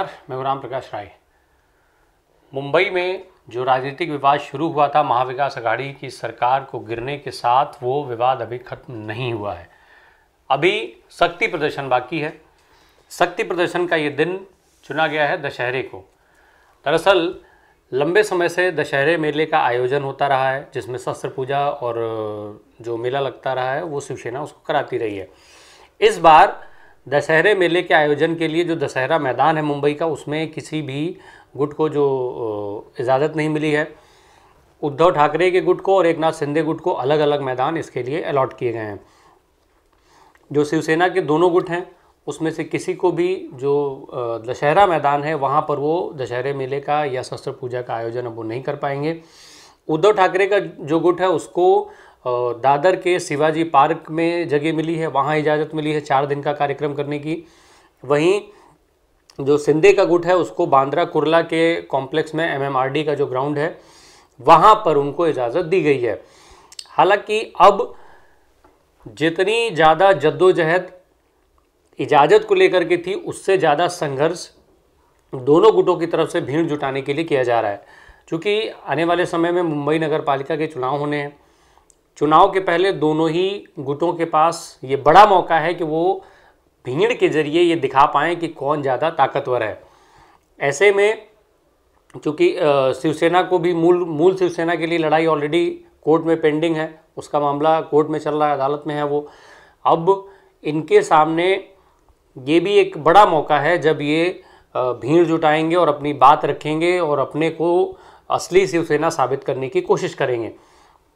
नमस्कार मैं राम प्रकाश राय मुंबई में जो राजनीतिक विवाद शुरू हुआ था महाविकास अघाड़ी की सरकार को गिरने के साथ वो विवाद अभी खत्म नहीं हुआ है अभी शक्ति प्रदर्शन बाकी है शक्ति प्रदर्शन का ये दिन चुना गया है दशहरे को दरअसल लंबे समय से दशहरे मेले का आयोजन होता रहा है जिसमें शस्त्र पूजा और जो मेला लगता रहा है वो शिवसेना उसको कराती रही है इस बार दशहरे मेले के आयोजन के लिए जो दशहरा मैदान है मुंबई का उसमें किसी भी गुट को जो इजाज़त नहीं मिली है उद्धव ठाकरे के गुट को और एक नाथ शिंदे गुट को अलग अलग मैदान इसके लिए अलॉट किए गए हैं जो शिवसेना के दोनों गुट हैं उसमें से किसी को भी जो दशहरा मैदान है वहाँ पर वो दशहरे मेले का या शस्त्र पूजा का आयोजन अब वो नहीं कर पाएंगे उद्धव ठाकरे का जो गुट है उसको दादर के शिवाजी पार्क में जगह मिली है वहाँ इजाज़त मिली है चार दिन का कार्यक्रम करने की वहीं जो सिंधे का गुट है उसको बांद्रा कुरला के कॉम्प्लेक्स में एमएमआरडी का जो ग्राउंड है वहाँ पर उनको इजाज़त दी गई है हालांकि अब जितनी ज़्यादा जद्दोजहद इजाज़त को लेकर के थी उससे ज़्यादा संघर्ष दोनों गुटों की तरफ से भीड़ जुटाने के लिए किया जा रहा है क्योंकि आने वाले समय में मुंबई नगर पालिका के चुनाव होने हैं चुनाव के पहले दोनों ही गुटों के पास ये बड़ा मौका है कि वो भीड़ के जरिए ये दिखा पाएँ कि कौन ज़्यादा ताकतवर है ऐसे में चूँकि शिवसेना को भी मूल मूल शिवसेना के लिए लड़ाई ऑलरेडी कोर्ट में पेंडिंग है उसका मामला कोर्ट में चल रहा है अदालत में है वो अब इनके सामने ये भी एक बड़ा मौका है जब ये भीड़ जुटाएंगे और अपनी बात रखेंगे और अपने को असली शिवसेना साबित करने की कोशिश करेंगे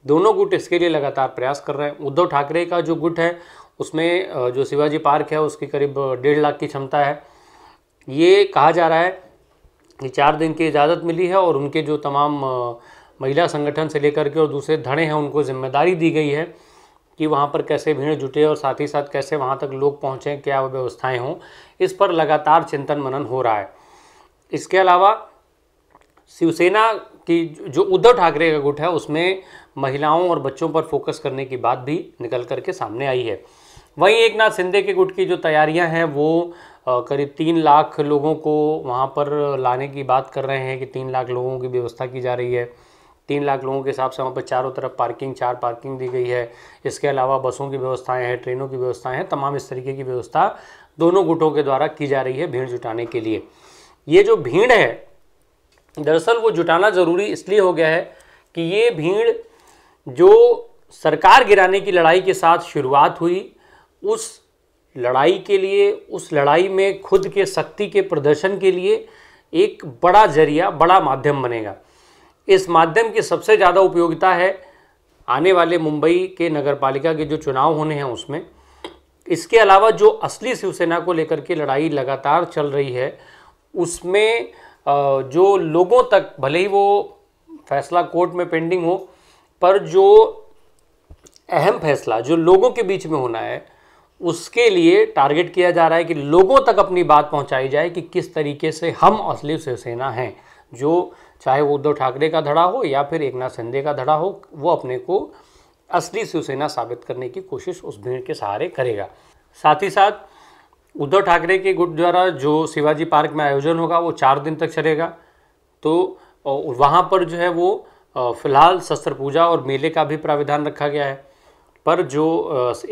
दोनों गुट इसके लिए लगातार प्रयास कर रहे हैं उद्धव ठाकरे का जो गुट है उसमें जो शिवाजी पार्क है उसकी करीब डेढ़ लाख की क्षमता है ये कहा जा रहा है कि चार दिन की इजाज़त मिली है और उनके जो तमाम महिला संगठन से लेकर के और दूसरे धड़े हैं उनको जिम्मेदारी दी गई है कि वहाँ पर कैसे भीड़ जुटे और साथ ही साथ कैसे वहाँ तक लोग पहुँचें क्या व्यवस्थाएँ हों इस पर लगातार चिंतन मनन हो रहा है इसके अलावा शिवसेना की जो उद्धव ठाकरे का गुट है उसमें महिलाओं और बच्चों पर फोकस करने की बात भी निकल करके सामने आई है वहीं एक नाथ शिंदे के गुट की जो तैयारियां हैं वो करीब तीन लाख लोगों को वहां पर लाने की बात कर रहे हैं कि तीन लाख लोगों की व्यवस्था की जा रही है तीन लाख लोगों के हिसाब से वहाँ पर चारों तरफ पार्किंग चार पार्किंग दी गई है इसके अलावा बसों की व्यवस्थाएं हैं ट्रेनों की व्यवस्थाएं हैं तमाम इस तरीके की व्यवस्था दोनों गुटों के द्वारा की जा रही है भीड़ जुटाने के लिए ये जो भीड़ है दरअसल वो जुटाना ज़रूरी इसलिए हो गया है कि ये भीड़ जो सरकार गिराने की लड़ाई के साथ शुरुआत हुई उस लड़ाई के लिए उस लड़ाई में खुद के शक्ति के प्रदर्शन के लिए एक बड़ा जरिया बड़ा माध्यम बनेगा इस माध्यम की सबसे ज़्यादा उपयोगिता है आने वाले मुंबई के नगरपालिका के जो चुनाव होने हैं उसमें इसके अलावा जो असली शिवसेना को लेकर के लड़ाई लगातार चल रही है उसमें जो लोगों तक भले ही वो फैसला कोर्ट में पेंडिंग हो पर जो अहम फैसला जो लोगों के बीच में होना है उसके लिए टारगेट किया जा रहा है कि लोगों तक अपनी बात पहुंचाई जाए कि किस तरीके से हम असली शिवसेना हैं जो चाहे वो उद्धव ठाकरे का धड़ा हो या फिर एक नाथ शिंदे का धड़ा हो वो अपने को असली शिवसेना साबित करने की कोशिश उस भीड़ के सहारे करेगा साथ ही साथ उद्धव ठाकरे के गुट द्वारा जो शिवाजी पार्क में आयोजन होगा वो चार दिन तक चलेगा तो वहाँ पर जो है वो फिलहाल शस्त्र पूजा और मेले का भी प्राविधान रखा गया है पर जो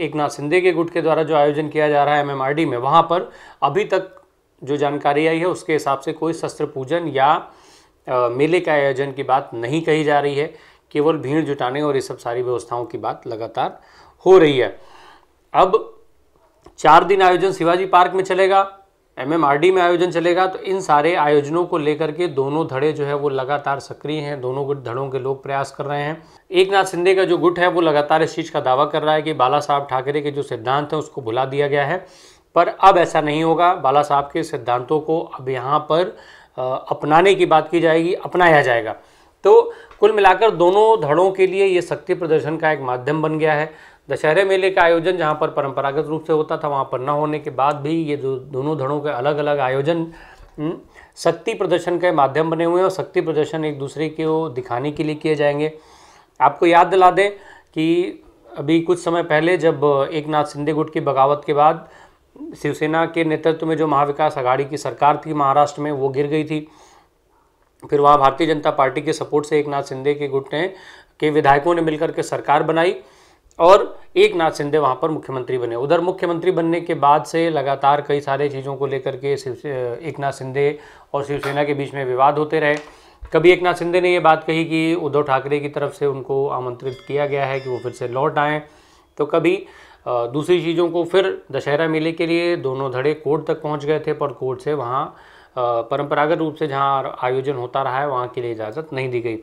एक नाथ सिंधे के गुट के द्वारा जो आयोजन किया जा रहा है एमएमआरडी में वहाँ पर अभी तक जो जानकारी आई है उसके हिसाब से कोई शस्त्र पूजन या मेले के आयोजन की बात नहीं कही जा रही है केवल भीड़ जुटाने और ये सब सारी व्यवस्थाओं की बात लगातार हो रही है अब चार दिन आयोजन शिवाजी पार्क में चलेगा एमएमआरडी में आयोजन चलेगा तो इन सारे आयोजनों को लेकर के दोनों धड़े जो है वो लगातार सक्रिय हैं दोनों धड़ों के लोग प्रयास कर रहे हैं एक नाथ शिंदे का जो गुट है वो लगातार इस चीज़ का दावा कर रहा है कि बाला साहब ठाकरे के जो सिद्धांत हैं उसको भुला दिया गया है पर अब ऐसा नहीं होगा बाला साहब के सिद्धांतों को अब यहाँ पर अपनाने की बात की जाएगी अपनाया जाएगा तो कुल मिलाकर दोनों धड़ों के लिए ये शक्ति प्रदर्शन का एक माध्यम बन गया है दशहरे मेले का आयोजन जहाँ पर परंपरागत रूप से होता था वहाँ पर न होने के बाद भी ये दो, दोनों धड़ों के अलग अलग आयोजन शक्ति प्रदर्शन के माध्यम बने हुए हैं और शक्ति प्रदर्शन एक दूसरे को दिखाने के लिए किए जाएंगे आपको याद दिला दें कि अभी कुछ समय पहले जब एक नाथ शिंदे गुट की बगावत के बाद शिवसेना के नेतृत्व में जो महाविकास अघाड़ी की सरकार थी महाराष्ट्र में वो गिर गई थी फिर वहाँ भारतीय जनता पार्टी के सपोर्ट से एक नाथ शिंदे के गुट ने के विधायकों ने मिलकर के सरकार बनाई और एक नाथ शिंदे वहाँ पर मुख्यमंत्री बने उधर मुख्यमंत्री बनने के बाद से लगातार कई सारे चीज़ों को लेकर के एक नाथ शिंदे और शिवसेना के बीच में विवाद होते रहे कभी एक नाथ शिंदे ने ये बात कही कि उद्धव ठाकरे की तरफ से उनको आमंत्रित किया गया है कि वो फिर से लौट आएँ तो कभी दूसरी चीज़ों को फिर दशहरा मेले के लिए दोनों धड़े कोर्ट तक पहुँच गए थे पर कोर्ट से वहाँ परंपरागत रूप से जहाँ आयोजन होता रहा है वहाँ के लिए इजाज़त नहीं दी गई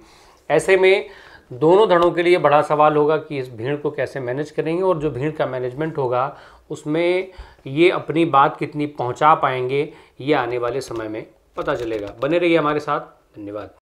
ऐसे में दोनों धड़ों के लिए बड़ा सवाल होगा कि इस भीड़ को कैसे मैनेज करेंगे और जो भीड़ का मैनेजमेंट होगा उसमें ये अपनी बात कितनी पहुंचा पाएंगे ये आने वाले समय में पता चलेगा बने रहिए हमारे साथ धन्यवाद